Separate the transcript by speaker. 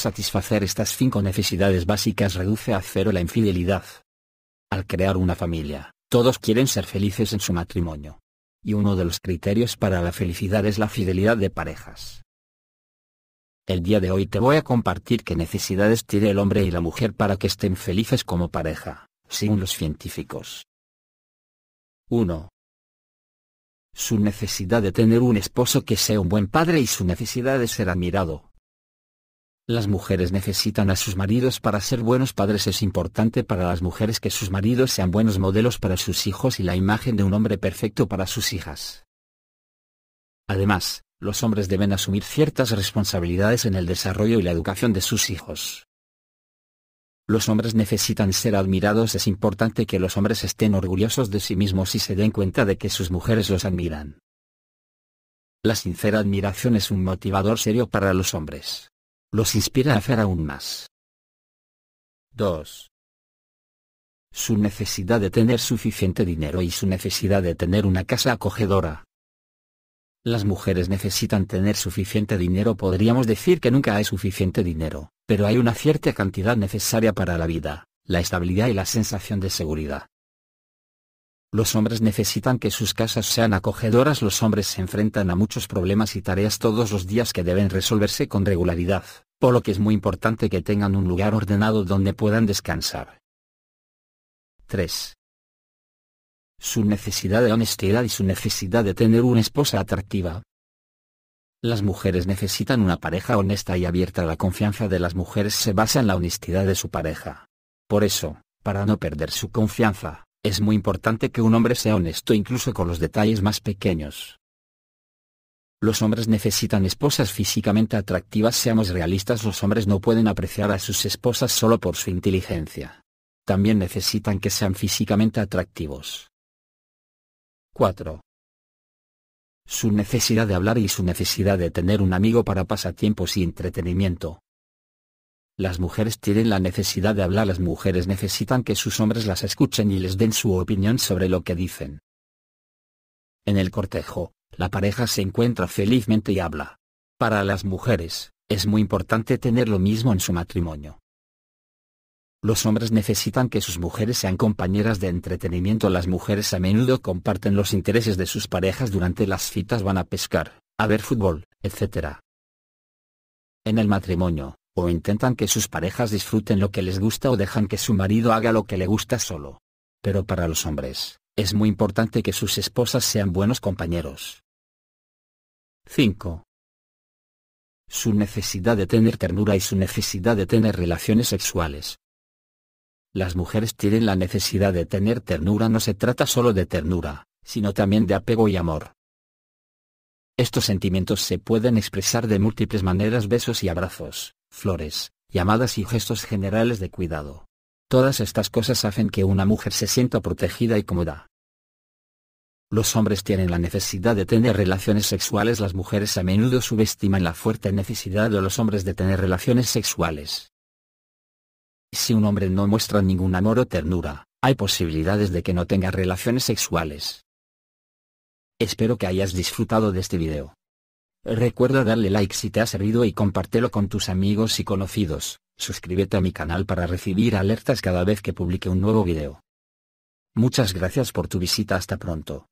Speaker 1: Satisfacer estas cinco necesidades básicas reduce a cero la infidelidad. Al crear una familia, todos quieren ser felices en su matrimonio. Y uno de los criterios para la felicidad es la fidelidad de parejas. El día de hoy te voy a compartir qué necesidades tiene el hombre y la mujer para que estén felices como pareja, según los científicos.
Speaker 2: 1. Su necesidad de tener un esposo que sea un buen padre y su necesidad de ser admirado, las mujeres
Speaker 1: necesitan a sus maridos para ser buenos padres. Es importante para las mujeres que sus maridos sean buenos modelos para sus hijos y la imagen de un hombre perfecto para sus hijas. Además, los hombres deben asumir ciertas responsabilidades en el desarrollo y la educación de sus hijos. Los hombres necesitan ser admirados. Es importante que los hombres estén orgullosos de sí mismos y se den cuenta de que sus mujeres los admiran.
Speaker 2: La sincera admiración es un motivador serio para los hombres los inspira a hacer aún más. 2. Su necesidad de tener suficiente dinero y su necesidad de tener una casa acogedora.
Speaker 1: Las mujeres necesitan tener suficiente dinero, podríamos decir que nunca hay suficiente dinero, pero hay una cierta cantidad necesaria para la vida, la estabilidad y la sensación de seguridad. Los hombres necesitan que sus casas sean acogedoras. Los hombres se enfrentan a muchos problemas y tareas todos los días que deben resolverse con regularidad, por lo que es muy importante que tengan un lugar ordenado donde puedan descansar. 3. Su necesidad de honestidad y su necesidad de tener una esposa atractiva. Las mujeres necesitan una pareja honesta y abierta. La confianza de las mujeres se basa en la honestidad de su pareja. Por eso, para no perder su confianza, es muy importante que un hombre sea honesto incluso con los detalles más pequeños. Los hombres necesitan esposas físicamente atractivas. Seamos realistas, los hombres no pueden
Speaker 2: apreciar a sus esposas solo por su inteligencia. También necesitan que sean físicamente atractivos. 4. Su necesidad de hablar y su necesidad de tener un amigo para pasatiempos y entretenimiento.
Speaker 1: Las mujeres tienen la necesidad de hablar, las mujeres necesitan que sus hombres las escuchen y les den su opinión sobre lo que dicen. En el cortejo, la pareja se encuentra felizmente y habla. Para las mujeres, es muy importante tener lo mismo en su matrimonio. Los hombres necesitan que sus mujeres sean compañeras de entretenimiento. Las mujeres a menudo comparten los intereses de sus parejas durante las citas, van a pescar, a ver fútbol, etc. En el matrimonio, o intentan que sus parejas disfruten lo que les gusta o dejan que su marido haga lo que le gusta solo. Pero para los hombres, es muy importante que sus esposas sean buenos compañeros.
Speaker 2: 5. Su necesidad de tener ternura y su necesidad de tener relaciones sexuales. Las mujeres tienen la necesidad de tener
Speaker 1: ternura, no se trata solo de ternura, sino también de apego y amor. Estos sentimientos se pueden expresar de múltiples maneras, besos y abrazos, flores, llamadas y gestos generales de cuidado. Todas estas cosas hacen que una mujer se sienta protegida y cómoda. Los hombres tienen la necesidad de tener relaciones sexuales, las mujeres a menudo subestiman la fuerte necesidad de los hombres de tener relaciones sexuales. Si un hombre no muestra ningún amor o ternura, hay posibilidades de que no tenga relaciones sexuales. Espero que hayas disfrutado de este video. Recuerda darle like si te ha servido y compártelo con tus amigos y conocidos.
Speaker 2: Suscríbete a mi canal para recibir alertas cada vez que publique un nuevo video. Muchas gracias por tu visita hasta pronto.